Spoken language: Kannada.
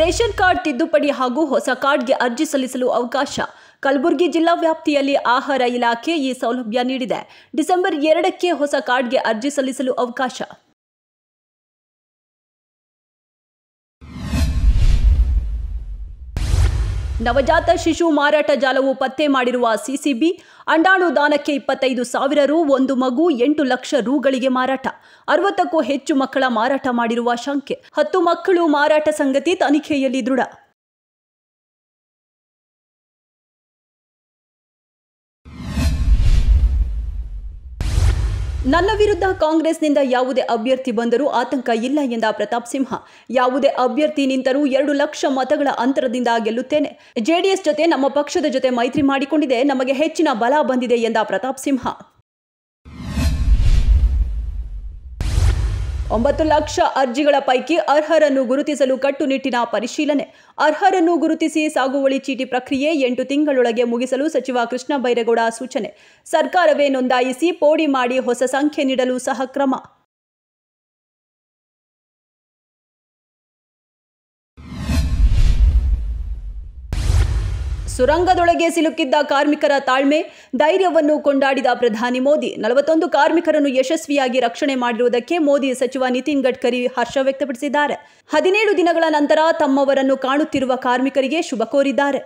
ರೇಷನ್ ಕಾರ್ಡ್ ತಿದ್ದುಪಡಿ ಹಾಗೂ ಹೊಸ ಕಾರ್ಡ್ಗೆ ಅರ್ಜಿ ಸಲ್ಲಿಸಲು ಅವಕಾಶ ಕಲಬುರಗಿ ಜಿಲ್ಲಾ ವ್ಯಾಪ್ತಿಯಲ್ಲಿ ಆಹಾರ ಇಲಾಖೆ ಈ ಸೌಲಭ್ಯ ನೀಡಿದೆ ಡಿಸೆಂಬರ್ ಎರಡಕ್ಕೆ ಹೊಸ ಕಾರ್ಡ್ಗೆ ಅರ್ಜಿ ಸಲ್ಲಿಸಲು ಅವಕಾಶ ನವಜಾತ ಶಿಶು ಮಾರಾಟ ಜಾಲವು ಪತ್ತೆ ಮಾಡಿರುವ ಸಿಸಿಬಿ ಅಂಡಾಣು ದಾನಕ್ಕೆ ಇಪ್ಪತ್ತೈದು ಸಾವಿರ ರು ಒಂದು ಮಗು ಎಂಟು ಲಕ್ಷ ರುಗಳಿಗೆ ಮಾರಾಟ ಅರವತ್ತಕ್ಕೂ ಹೆಚ್ಚು ಮಕ್ಕಳ ಮಾರಾಟ ಮಾಡಿರುವ ಶಂಕೆ ಹತ್ತು ಮಕ್ಕಳು ಮಾರಾಟ ಸಂಗತಿ ತನಿಖೆಯಲ್ಲಿ ದೃಢ ನನ್ನ ವಿರುದ್ಧ ಕಾಂಗ್ರೆಸ್ನಿಂದ ಯಾವುದೇ ಅಭ್ಯರ್ಥಿ ಬಂದರೂ ಆತಂಕ ಇಲ್ಲ ಎಂದ ಪ್ರತಾಪ್ ಸಿಂಹ ಯಾವುದೇ ಅಭ್ಯರ್ಥಿ ನಿಂತರೂ ಎರಡು ಲಕ್ಷ ಮತಗಳ ಅಂತರದಿಂದ ಗೆಲ್ಲುತ್ತೇನೆ ಜೆಡಿಎಸ್ ಜೊತೆ ನಮ್ಮ ಪಕ್ಷದ ಜೊತೆ ಮೈತ್ರಿ ಮಾಡಿಕೊಂಡಿದೆ ನಮಗೆ ಹೆಚ್ಚಿನ ಬಲ ಬಂದಿದೆ ಎಂದ ಪ್ರತಾಪ್ ಸಿಂಹ ಒಂಬತ್ತು ಲಕ್ಷ ಅರ್ಜಿಗಳ ಪೈಕಿ ಅರ್ಹರನ್ನು ಗುರುತಿಸಲು ಕಟ್ಟುನಿಟ್ಟಿನ ಪರಿಶೀಲನೆ ಅರ್ಹರನ್ನು ಗುರುತಿಸಿ ಸಾಗುವಳಿ ಚೀಟಿ ಪ್ರಕ್ರಿಯೆ ಎಂಟು ತಿಂಗಳೊಳಗೆ ಮುಗಿಸಲು ಸಚಿವ ಕೃಷ್ಣ ಬೈರೇಗೌಡ ಸೂಚನೆ ಸರ್ಕಾರವೇ ನೋಂದಾಯಿಸಿ ಪೋಡಿ ಮಾಡಿ ಹೊಸ ಸಂಖ್ಯೆ ನೀಡಲು ಸಹ ಕ್ರಮ ಸುರಂಗದೊಳಗೆ ಸಿಲುಕಿದ್ದ ಕಾರ್ಮಿಕರ ತಾಳ್ಮೆ ಧೈರ್ಯವನ್ನು ಕೊಂಡಾಡಿದ ಪ್ರಧಾನಿ ಮೋದಿ ನಲವತ್ತೊಂದು ಕಾರ್ಮಿಕರನ್ನು ಯಶಸ್ವಿಯಾಗಿ ರಕ್ಷಣೆ ಮಾಡಿರುವುದಕ್ಕೆ ಮೋದಿ ಸಚಿವ ನಿತಿನ್ ಗಡ್ಕರಿ ಹರ್ಷ ವ್ಯಕ್ತಪಡಿಸಿದ್ದಾರೆ ಹದಿನೇಳು ದಿನಗಳ ನಂತರ ತಮ್ಮವರನ್ನು ಕಾಣುತ್ತಿರುವ ಕಾರ್ಮಿಕರಿಗೆ ಶುಭ ಕೋರಿದ್ದಾರೆ